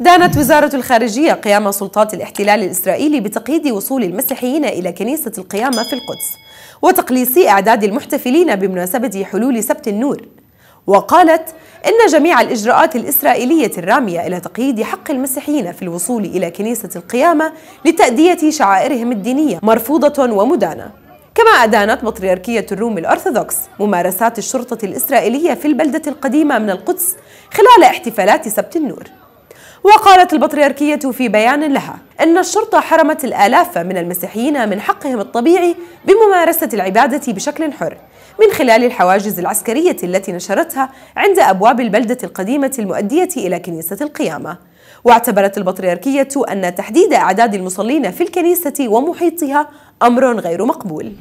دانت وزارة الخارجية قيام سلطات الاحتلال الإسرائيلي بتقييد وصول المسيحيين إلى كنيسة القيامة في القدس وتقليص أعداد المحتفلين بمناسبة حلول سبت النور وقالت إن جميع الإجراءات الإسرائيلية الرامية إلى تقييد حق المسيحيين في الوصول إلى كنيسة القيامة لتأدية شعائرهم الدينية مرفوضة ومدانة كما أدانت بطريركية الروم الأرثوذكس ممارسات الشرطة الإسرائيلية في البلدة القديمة من القدس خلال احتفالات سبت النور وقالت البطريركية في بيان لها أن الشرطة حرمت الآلاف من المسيحيين من حقهم الطبيعي بممارسة العبادة بشكل حر من خلال الحواجز العسكرية التي نشرتها عند أبواب البلدة القديمة المؤدية إلى كنيسة القيامة واعتبرت البطريركية أن تحديد أعداد المصلين في الكنيسة ومحيطها أمر غير مقبول